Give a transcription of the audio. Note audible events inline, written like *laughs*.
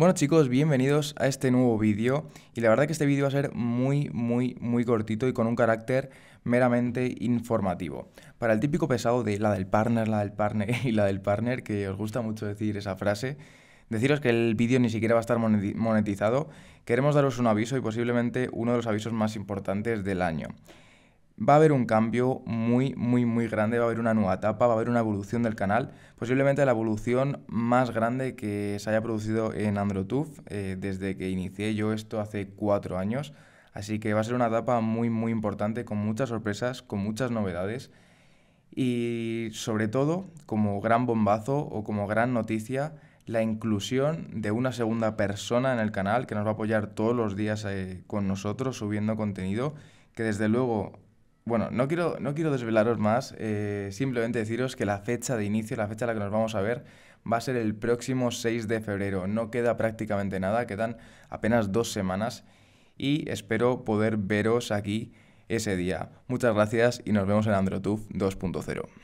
Bueno chicos, bienvenidos a este nuevo vídeo y la verdad que este vídeo va a ser muy, muy, muy cortito y con un carácter meramente informativo. Para el típico pesado de la del partner, la del partner *laughs* y la del partner, que os gusta mucho decir esa frase, deciros que el vídeo ni siquiera va a estar monetizado, queremos daros un aviso y posiblemente uno de los avisos más importantes del año va a haber un cambio muy, muy, muy grande, va a haber una nueva etapa, va a haber una evolución del canal, posiblemente la evolución más grande que se haya producido en AndroTuf eh, desde que inicié yo esto hace cuatro años. Así que va a ser una etapa muy, muy importante, con muchas sorpresas, con muchas novedades y sobre todo, como gran bombazo o como gran noticia, la inclusión de una segunda persona en el canal que nos va a apoyar todos los días eh, con nosotros subiendo contenido, que desde luego bueno, no quiero, no quiero desvelaros más, eh, simplemente deciros que la fecha de inicio, la fecha a la que nos vamos a ver, va a ser el próximo 6 de febrero. No queda prácticamente nada, quedan apenas dos semanas y espero poder veros aquí ese día. Muchas gracias y nos vemos en AndroTuf 2.0.